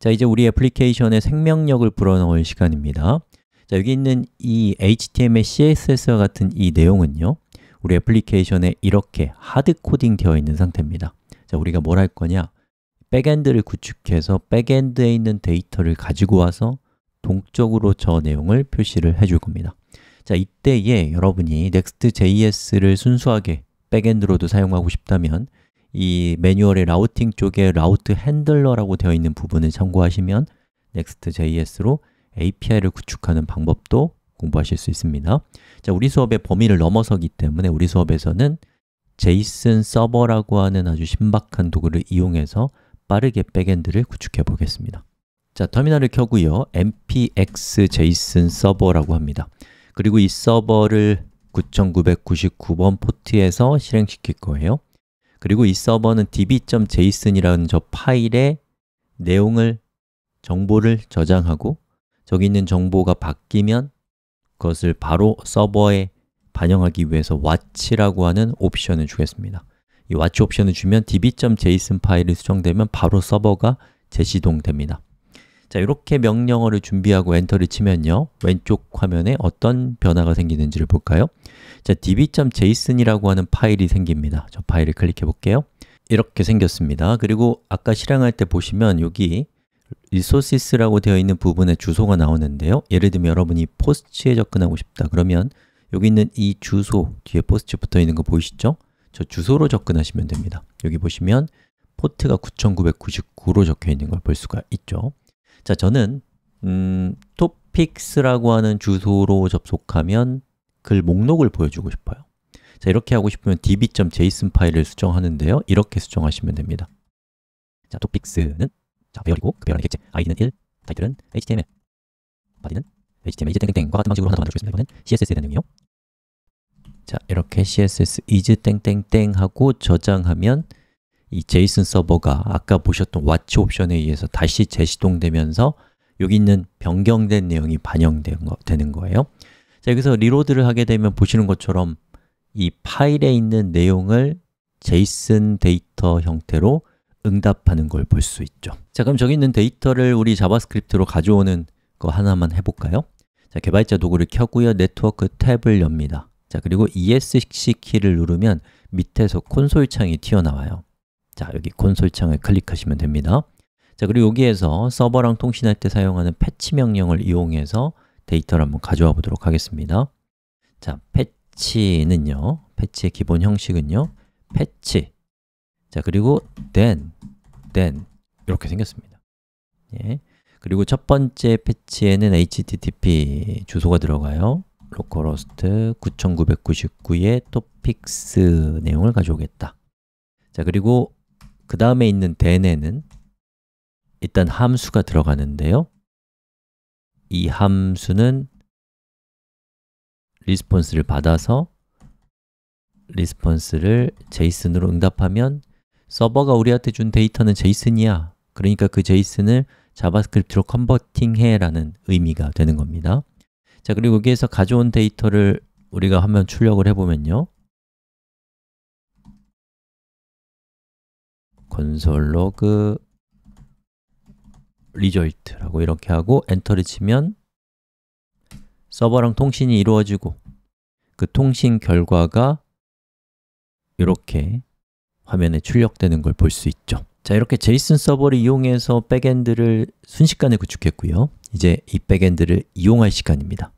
자, 이제 우리 애플리케이션에 생명력을 불어넣을 시간입니다 자, 여기 있는 이 HTML, CSS와 같은 이 내용은요 우리 애플리케이션에 이렇게 하드코딩 되어 있는 상태입니다 자, 우리가 뭘 할 거냐 백엔드를 구축해서 백엔드에 있는 데이터를 가지고 와서 동적으로 저 내용을 표시를 해 줄 겁니다 자, 이때에 여러분이 Next.js를 순수하게 백엔드로도 사용하고 싶다면 이 매뉴얼의 라우팅 쪽에 라우트 핸들러라고 되어 있는 부분을 참고하시면 Next.js로 API를 구축하는 방법도 공부하실 수 있습니다 자, 우리 수업의 범위를 넘어서기 때문에 우리 수업에서는 JSON 서버라고 하는 아주 신박한 도구를 이용해서 빠르게 백엔드를 구축해 보겠습니다 자, 터미널을 켜고요 npx json 서버라고 합니다 그리고 이 서버를 9999번 포트에서 실행시킬 거예요 그리고 이 서버는 db.json이라는 저 파일에 내용을, 정보를 저장하고 저기 있는 정보가 바뀌면 그것을 바로 서버에 반영하기 위해서 watch라고 하는 옵션을 주겠습니다 이 watch 옵션을 주면 db.json 파일이 수정되면 바로 서버가 재시동됩니다 자, 이렇게 명령어를 준비하고 엔터를 치면요 왼쪽 화면에 어떤 변화가 생기는지를 볼까요? 자, db.json이라고 하는 파일이 생깁니다 저 파일을 클릭해 볼게요 이렇게 생겼습니다 그리고 아까 실행할 때 보시면 여기 resources라고 되어 있는 부분에 주소가 나오는데요 예를 들면 여러분이 포스트에 접근하고 싶다 그러면 여기 있는 이 주소 뒤에 포스트 t 붙어 있는 거 보이시죠? 저 주소로 접근하시면 됩니다 여기 보시면 포트가 9999로 적혀 있는 걸 볼 수가 있죠 자, 저는 음, 토픽스라고 하는 주소로 접속하면 글 목록을 보여주고 싶어요. 자, 이렇게 하고 싶으면 db.json 파일을 수정하는데요. 이렇게 수정하시면 됩니다. 자, 토픽스는 자, 배열이고 그 배열 안에 객체 id는 1, 타이틀은 html, 바디는 html 이제 땡땡땡과 같은 방식으로 하나 더 만들어주겠습니다. 이번엔 css의 내용이요. 자, 이렇게 css is 땡땡땡 하고 저장하면 이 제이슨 서버가 아까 보셨던 watch 옵션에 의해서 다시 재시동되면서 여기 있는 변경된 내용이 반영되는 거, 되는 거예요 자, 여기서 리로드를 하게 되면 보시는 것처럼 이 파일에 있는 내용을 제이슨 데이터 형태로 응답하는 걸 볼 수 있죠 자, 그럼 저기 있는 데이터를 우리 자바스크립트로 가져오는 거 하나만 해볼까요? 자, 개발자 도구를 켜고요 네트워크 탭을 엽니다 자, 그리고 ESC 키를 누르면 밑에서 콘솔 창이 튀어나와요 자, 여기 콘솔 창을 클릭하시면 됩니다. 자, 그리고 여기에서 서버랑 통신할 때 사용하는 패치 명령을 이용해서 데이터를 한번 가져와 보도록 하겠습니다. 자, 패치는요. 패치의 기본 형식은요. 패치. 자, 그리고 then, then 이렇게 생겼습니다. 예. 그리고 첫 번째 패치에는 http 주소가 들어가요. 로컬호스트 9999의 토픽스 내용을 가져오겠다. 자, 그리고 그 다음에 있는 then에는 일단 함수가 들어가는데요 이 함수는 r e s p o n s e 를 받아서 r e s p o n s e 를 j s o n 으로 응답하면 서버가 우리한테 준 데이터는 j s o n 이야 그러니까 그 j s o n 을 자바스크립트로 컨버팅해 라는 의미가 되는 겁니다 자 그리고 여기에서 가져온 데이터를 우리가 한번 출력을 해보면요 건솔 로그 리졸트라고 이렇게 하고 엔터를 치면 서버랑 통신이 이루어지고 그 통신 결과가 이렇게 화면에 출력되는 걸 볼 수 있죠 자 이렇게 제이슨 서버를 이용해서 백엔드를 순식간에 구축했고요 이제 이 백엔드를 이용할 시간입니다